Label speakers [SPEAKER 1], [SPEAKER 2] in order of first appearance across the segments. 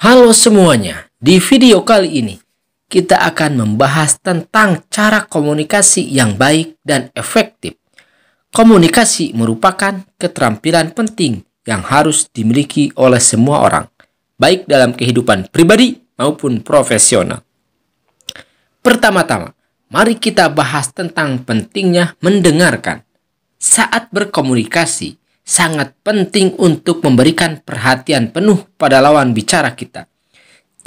[SPEAKER 1] Halo semuanya, di video kali ini kita akan membahas tentang cara komunikasi yang baik dan efektif. Komunikasi merupakan keterampilan penting yang harus dimiliki oleh semua orang, baik dalam kehidupan pribadi maupun profesional. Pertama-tama, mari kita bahas tentang pentingnya mendengarkan. Saat berkomunikasi, sangat penting untuk memberikan perhatian penuh pada lawan bicara kita.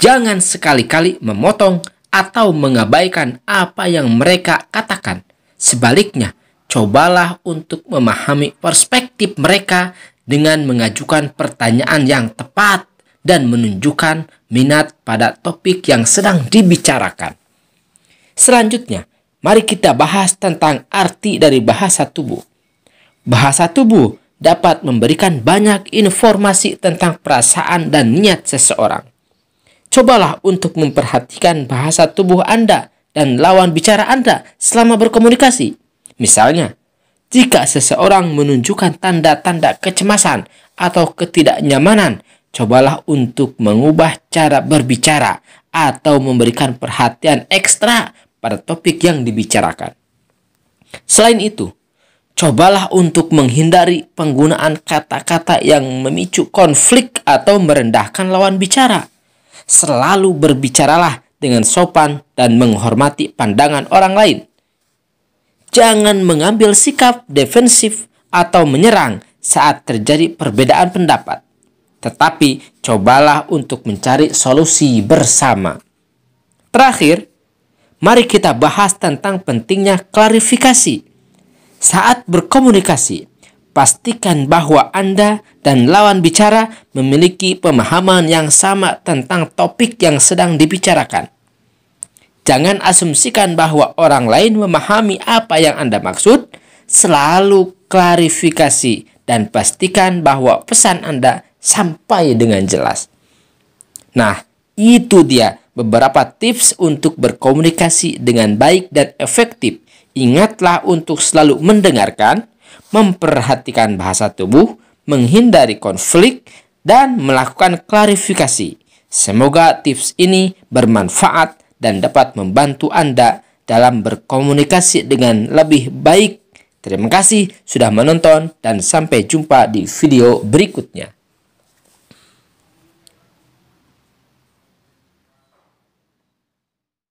[SPEAKER 1] Jangan sekali-kali memotong atau mengabaikan apa yang mereka katakan. Sebaliknya, cobalah untuk memahami perspektif mereka dengan mengajukan pertanyaan yang tepat dan menunjukkan minat pada topik yang sedang dibicarakan. Selanjutnya, mari kita bahas tentang arti dari bahasa tubuh. Bahasa tubuh dapat memberikan banyak informasi tentang perasaan dan niat seseorang. Cobalah untuk memperhatikan bahasa tubuh Anda dan lawan bicara Anda selama berkomunikasi. Misalnya, jika seseorang menunjukkan tanda-tanda kecemasan atau ketidaknyamanan, cobalah untuk mengubah cara berbicara atau memberikan perhatian ekstra pada topik yang dibicarakan. Selain itu, cobalah untuk menghindari penggunaan kata-kata yang memicu konflik atau merendahkan lawan bicara. Selalu berbicaralah dengan sopan dan menghormati pandangan orang lain. Jangan mengambil sikap defensif atau menyerang saat terjadi perbedaan pendapat, tetapi cobalah untuk mencari solusi bersama. Terakhir, mari kita bahas tentang pentingnya klarifikasi saat berkomunikasi, pastikan bahwa Anda dan lawan bicara memiliki pemahaman yang sama tentang topik yang sedang dibicarakan. Jangan asumsikan bahwa orang lain memahami apa yang Anda maksud. Selalu klarifikasi dan pastikan bahwa pesan Anda sampai dengan jelas. Nah, itu dia beberapa tips untuk berkomunikasi dengan baik dan efektif. Ingatlah untuk selalu mendengarkan, memperhatikan bahasa tubuh, menghindari konflik, dan melakukan klarifikasi. Semoga tips ini bermanfaat dan dapat membantu Anda dalam berkomunikasi dengan lebih baik. Terima kasih sudah menonton, dan sampai jumpa di video berikutnya.